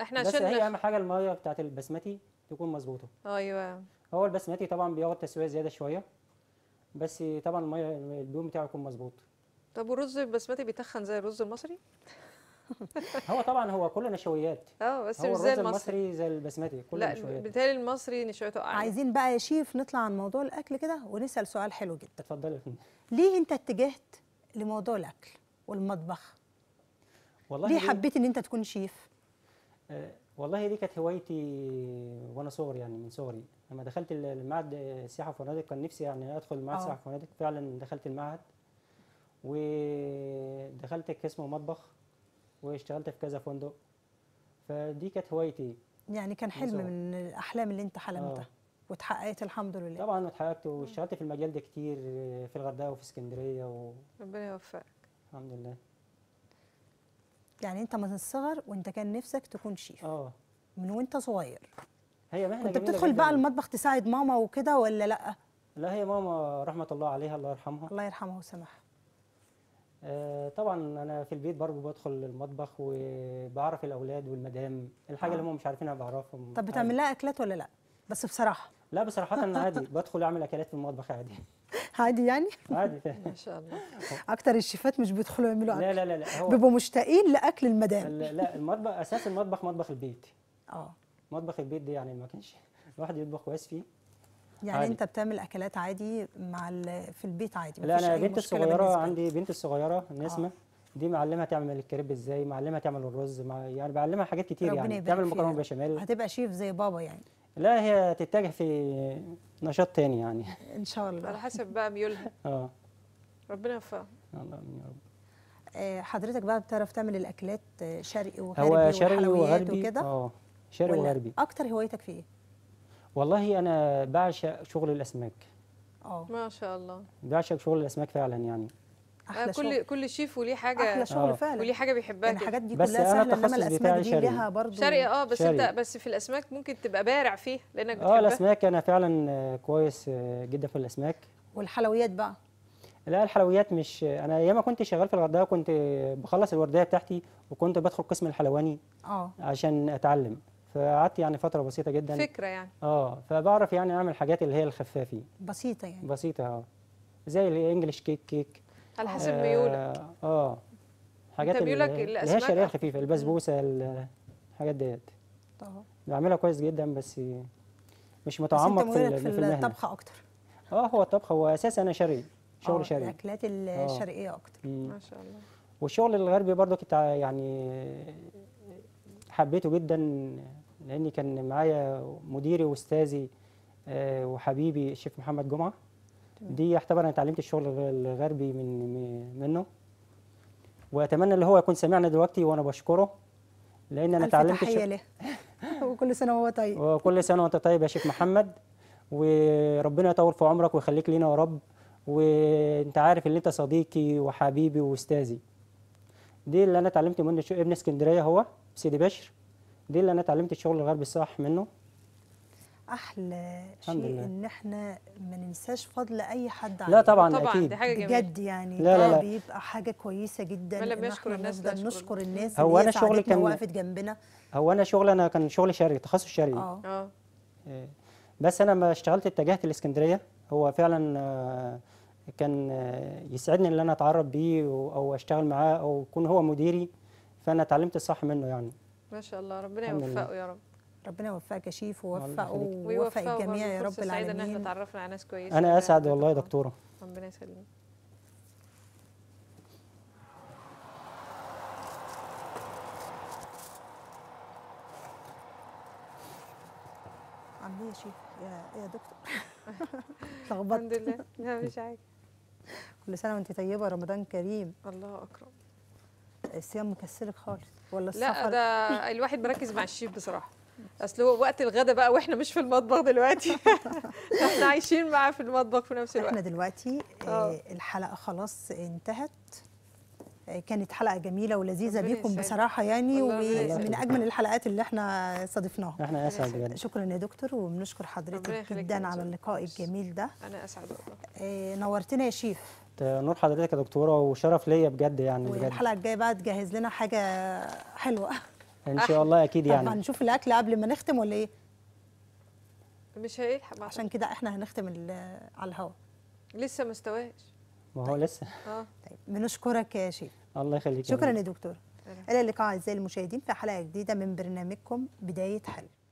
احنا بس عشان هي اهم حاجه الميه بتاعت البسماتي تكون مظبوطه ايوه هو البسمتي طبعا بياخد تسويه زياده شويه بس طبعا الميه الدهون بتاعه يكون مظبوط طب والرز البسمتي بيتخن زي الرز المصري هو طبعا هو كله نشويات اه بس مش زي المصري المصري زي البسمتي كله لا بتهيالي بالتالي المصري نشويته اعلى عايزين بقى يا شيف نطلع عن موضوع الاكل كده ونسال سؤال حلو جدا اتفضلي ليه انت اتجهت لموضوع الاكل والمطبخ والله ليه حبيت ان انت تكون شيف آه والله دي كانت هوايتي وانا صغير يعني من صغري لما دخلت المعهد السياحه آه، والفنادق كان نفسي يعني ادخل معهد السياحه آه. والفنادق فعلا دخلت المعهد ودخلت قسم مطبخ واشتغلت في كذا فندق فدي كانت هوايتي يعني كان حلم من الاحلام اللي انت حلمتها آه. واتحققت الحمد لله طبعا اتحققت واشتغلت في المجال ده كتير في الغردقه وفي اسكندريه و... ربنا يوفقك الحمد لله يعني انت من الصغر وانت كان نفسك تكون شيف اه من وانت صغير هي مهنه كنت بتدخل بقى المطبخ تساعد ماما وكده ولا لا لا هي ماما رحمه الله عليها الله يرحمها الله يرحمها ويسامحها آه، طبعا انا في البيت برضه بدخل المطبخ وبعرف الاولاد والمدام الحاجه آه. اللي هم مش عارفينها بعرفهم طب بتعمل لها اكلات ولا لا بس بصراحه لا بصراحه انا عادي بدخل اعمل اكلات في المطبخ عادي عادي يعني؟ عادي ما شاء الله اكتر الشيفات مش بيدخلوا يعملوا اكل لا لا لا, لا هو بيبقوا مشتاقين لاكل المدام لا المطبخ اساس المطبخ مطبخ البيت اه مطبخ البيت ده يعني ما كانش الواحد يطبخ كويس فيه يعني عادي. انت بتعمل اكلات عادي مع في البيت عادي لا انا بنتي الصغيره عندي بنتي الصغيره نسمه آه. دي معلمها تعمل الكريب ازاي معلمها تعمل الرز مع يعني بعلمها حاجات كتير يعني تعمل مكرونه بشاميل هتبقى شيف زي بابا يعني لا هي تتجه في نشاط تاني يعني ان شاء الله على حسب بقى ميولها اه ربنا يوفقها الله امين يا رب آه، حضرتك بقى بتعرف تعمل الاكلات آه، شرقي وغربي شرقي وحلويات وكده اه شرقي وغربي اكتر هوايتك في ايه والله انا بعشق شغل الاسماك اه ما شاء الله بعشق شغل الاسماك فعلا يعني احلى آه، كل شغل. كل شيف وليه حاجه احلى شغل أوه. فعلا وليه حاجه بيحبها يعني الحاجات دي كلها سهله انما الاسماك دي شرقي. ليها برضه شرقي اه بس شرقي. انت بس في الاسماك ممكن تبقى بارع فيها لانك آه، بتحبها اه الاسماك انا فعلا آه، كويس جدا في الاسماك والحلويات بقى لا الحلويات مش انا ياما كنت شغال في الغردقه كنت بخلص الورديه بتاعتي وكنت بدخل قسم الحلواني اه عشان اتعلم فقعدت يعني فتره بسيطه جدا فكره يعني اه فبعرف يعني اعمل حاجات اللي هي الخفافه بسيطه يعني بسيطه اه زي الانجليش كيك كيك على حسب ميولك اه, آه. حاجات اللي, اللي هي الشعريه الخفيفه البسبوسه الحاجات ديت طبعا بعملها كويس جدا بس مش متعمق بس انت في, في الطبخ اكتر اه هو الطبخ هو اساسا انا شرقي شغل آه، شرقي الاكلات آه. الشرقيه اكتر ما شاء الله والشغل الغربي برضو كنت يعني حبيته جدا لأني كان معايا مديري وأستاذي آه، وحبيبي الشيخ محمد جمعة دي يعتبر أنا اتعلمت الشغل الغربي من منه وأتمنى اللي هو يكون سامعنا دلوقتي وأنا بشكره لأن أنا اتعلمت تحية له وكل سنة وهو طيب وكل سنة وأنت طيب يا شيخ محمد وربنا يطول في عمرك ويخليك لينا يا رب وانت عارف ان انت صديقي وحبيبي واستاذي دي اللي انا اتعلمت منه ابن اسكندريه هو سيدي بشر دي اللي انا اتعلمت الشغل الغربي الصح منه احلى شيء لله. ان احنا ما ننساش فضل اي حد علينا لا طبعا, طبعًا اكيد دي حاجه جميله بجد يعني لا لا لا. آه، بيبقى حاجه كويسه جدا ان احنا الناس ده نشكر الناس هو انا شغلي كان وقفت جنبنا هو انا شغلي انا كان شغلي شرعي تخصص شرعي اه, آه. بس انا ما اشتغلت اتجهت الاسكندريه هو فعلا آه، كان آه، يسعدني ان انا اتعرف بيه او اشتغل معاه او يكون هو مديري فانا اتعلمت الصح منه يعني ما شاء الله ربنا يوفقه يا رب ربنا يوفقك يا شيف ووفقه ويوفق الجميع يا رب العالمين سعيد ان احنا تعرفنا على ناس كويسه انا اسعد والله يا دكتوره ربنا يسلمك عامله إيه يا شيف يا يا دكتور لخبطت الحمد لله لا مش عادي كل سنه وانت طيبه رمضان كريم الله اكرم الصيام مكسلك خالص ولا السفر لا ده الواحد مركز مع الشيف بصراحه اصل هو وقت الغدا بقى واحنا مش في المطبخ دلوقتي احنا عايشين معاه في المطبخ في نفس الوقت احنا دلوقتي آه, آه. الحلقه خلاص انتهت آه، كانت حلقه جميله ولذيذه بيكم بصراحه يعني ومن اجمل الحلقات اللي احنا استضفناها احنا اسعد جدا شكرا يا دكتور وبنشكر حضرتك جدا على اللقاء الجميل ده انا اسعد والله آه، نورتنا يا شيف نور حضرتك يا دكتوره وشرف ليا بجد يعني بجد الحلقه الجايه بقى تجهز لنا حاجه حلوه ان شاء الله اكيد يعني طب هنشوف الاكل قبل ما نختم ولا ايه مش هيلحق عشان كده احنا هنختم على الهواء لسه ما استواش ما هو طيب. لسه اه طيب بنشكرك يا شيخ الله يخليك شكرا يا دكتور الى اللقاء اعزائي المشاهدين في حلقه جديده من برنامجكم بدايه حل